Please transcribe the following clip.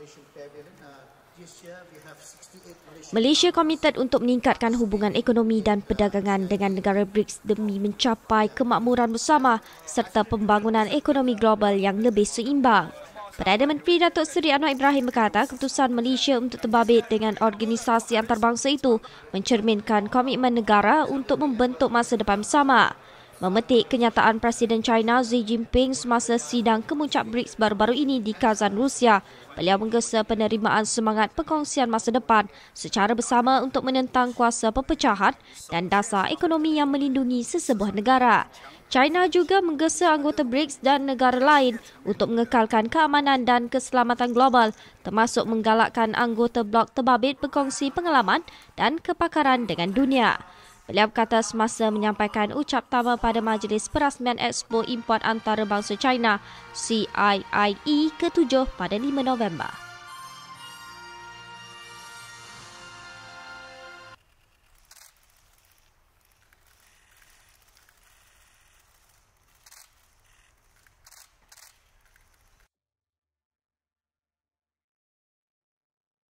Uh, Malaysia komited untuk meningkatkan hubungan ekonomi dan perdagangan dengan negara BRICS demi mencapai kemakmuran bersama serta pembangunan ekonomi global yang lebih seimbang. Perdana Menteri Datuk Seri Anwar Ibrahim berkata keputusan Malaysia untuk terbabit dengan organisasi antarabangsa itu mencerminkan komitmen negara untuk membentuk masa depan bersama memetik kenyataan Presiden China Xi Jinping semasa sidang kemuncak BRICS baru-baru ini di Kazan, Rusia. Beliau menggesa penerimaan semangat perkongsian masa depan secara bersama untuk menentang kuasa pepecahan dan dasar ekonomi yang melindungi sesebuah negara. China juga menggesa anggota BRICS dan negara lain untuk mengekalkan keamanan dan keselamatan global termasuk menggalakkan anggota blok terbabit berkongsi pengalaman dan kepakaran dengan dunia. Beliau berkata semasa menyampaikan ucap tama pada Majlis Perasmian Expo Import Antarabangsa China CIIE ke-7 pada 5 November.